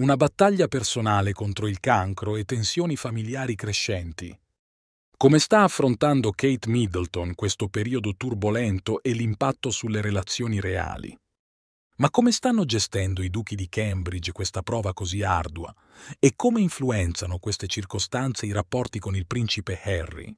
Una battaglia personale contro il cancro e tensioni familiari crescenti. Come sta affrontando Kate Middleton questo periodo turbolento e l'impatto sulle relazioni reali? Ma come stanno gestendo i duchi di Cambridge questa prova così ardua? E come influenzano queste circostanze i rapporti con il principe Harry?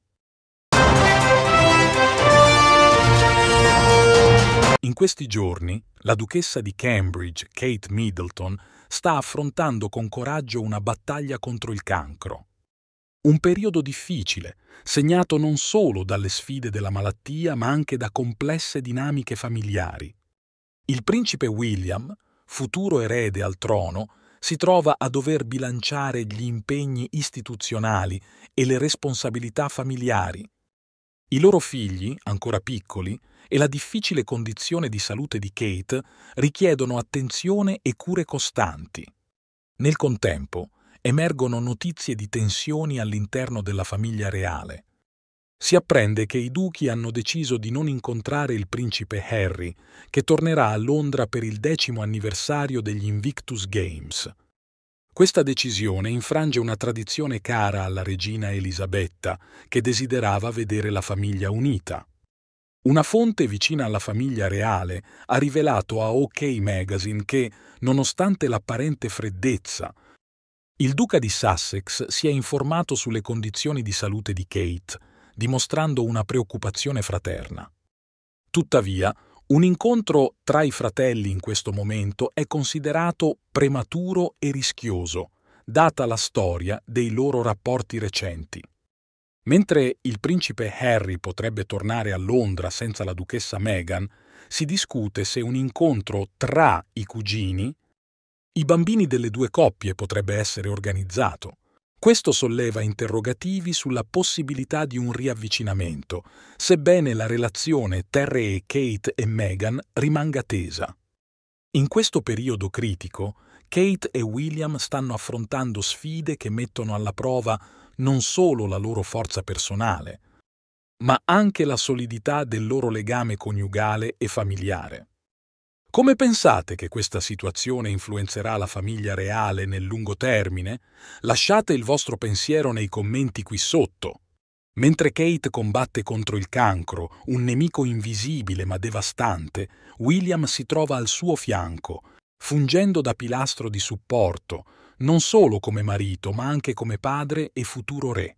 In questi giorni la duchessa di Cambridge, Kate Middleton, sta affrontando con coraggio una battaglia contro il cancro. Un periodo difficile, segnato non solo dalle sfide della malattia, ma anche da complesse dinamiche familiari. Il principe William, futuro erede al trono, si trova a dover bilanciare gli impegni istituzionali e le responsabilità familiari, i loro figli, ancora piccoli, e la difficile condizione di salute di Kate richiedono attenzione e cure costanti. Nel contempo, emergono notizie di tensioni all'interno della famiglia reale. Si apprende che i duchi hanno deciso di non incontrare il principe Harry, che tornerà a Londra per il decimo anniversario degli Invictus Games. Questa decisione infrange una tradizione cara alla regina Elisabetta, che desiderava vedere la famiglia unita. Una fonte vicina alla famiglia reale ha rivelato a OK Magazine che, nonostante l'apparente freddezza, il duca di Sussex si è informato sulle condizioni di salute di Kate, dimostrando una preoccupazione fraterna. Tuttavia, un incontro tra i fratelli in questo momento è considerato prematuro e rischioso, data la storia dei loro rapporti recenti. Mentre il principe Harry potrebbe tornare a Londra senza la duchessa Meghan, si discute se un incontro tra i cugini, i bambini delle due coppie potrebbe essere organizzato. Questo solleva interrogativi sulla possibilità di un riavvicinamento, sebbene la relazione Terre e Kate e Meghan rimanga tesa. In questo periodo critico, Kate e William stanno affrontando sfide che mettono alla prova non solo la loro forza personale, ma anche la solidità del loro legame coniugale e familiare. Come pensate che questa situazione influenzerà la famiglia reale nel lungo termine? Lasciate il vostro pensiero nei commenti qui sotto. Mentre Kate combatte contro il cancro, un nemico invisibile ma devastante, William si trova al suo fianco, fungendo da pilastro di supporto, non solo come marito ma anche come padre e futuro re.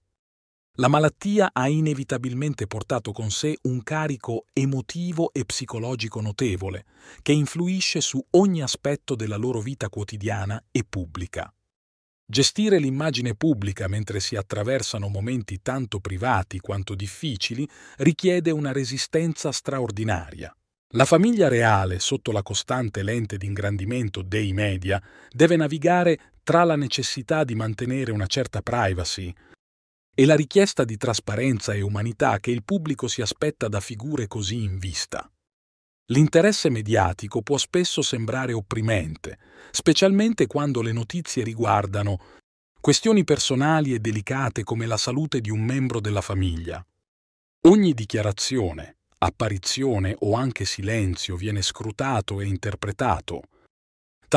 La malattia ha inevitabilmente portato con sé un carico emotivo e psicologico notevole, che influisce su ogni aspetto della loro vita quotidiana e pubblica. Gestire l'immagine pubblica mentre si attraversano momenti tanto privati quanto difficili richiede una resistenza straordinaria. La famiglia reale, sotto la costante lente di ingrandimento dei media, deve navigare tra la necessità di mantenere una certa privacy, e la richiesta di trasparenza e umanità che il pubblico si aspetta da figure così in vista. L'interesse mediatico può spesso sembrare opprimente, specialmente quando le notizie riguardano questioni personali e delicate come la salute di un membro della famiglia. Ogni dichiarazione, apparizione o anche silenzio viene scrutato e interpretato,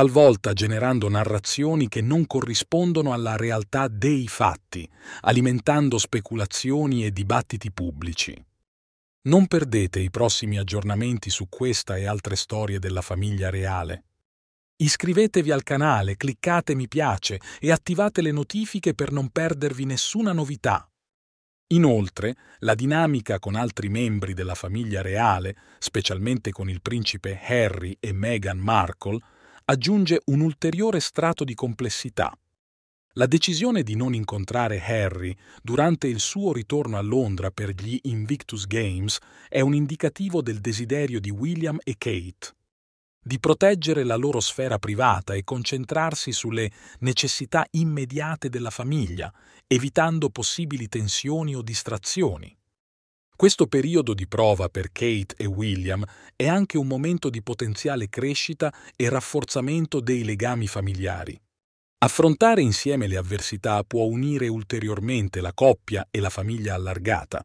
talvolta generando narrazioni che non corrispondono alla realtà dei fatti, alimentando speculazioni e dibattiti pubblici. Non perdete i prossimi aggiornamenti su questa e altre storie della famiglia reale. Iscrivetevi al canale, cliccate mi piace e attivate le notifiche per non perdervi nessuna novità. Inoltre, la dinamica con altri membri della famiglia reale, specialmente con il principe Harry e Meghan Markle, aggiunge un ulteriore strato di complessità. La decisione di non incontrare Harry durante il suo ritorno a Londra per gli Invictus Games è un indicativo del desiderio di William e Kate di proteggere la loro sfera privata e concentrarsi sulle necessità immediate della famiglia, evitando possibili tensioni o distrazioni. Questo periodo di prova per Kate e William è anche un momento di potenziale crescita e rafforzamento dei legami familiari. Affrontare insieme le avversità può unire ulteriormente la coppia e la famiglia allargata,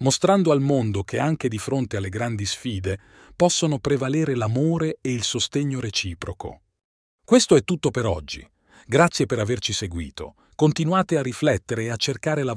mostrando al mondo che anche di fronte alle grandi sfide possono prevalere l'amore e il sostegno reciproco. Questo è tutto per oggi. Grazie per averci seguito. Continuate a riflettere e a cercare la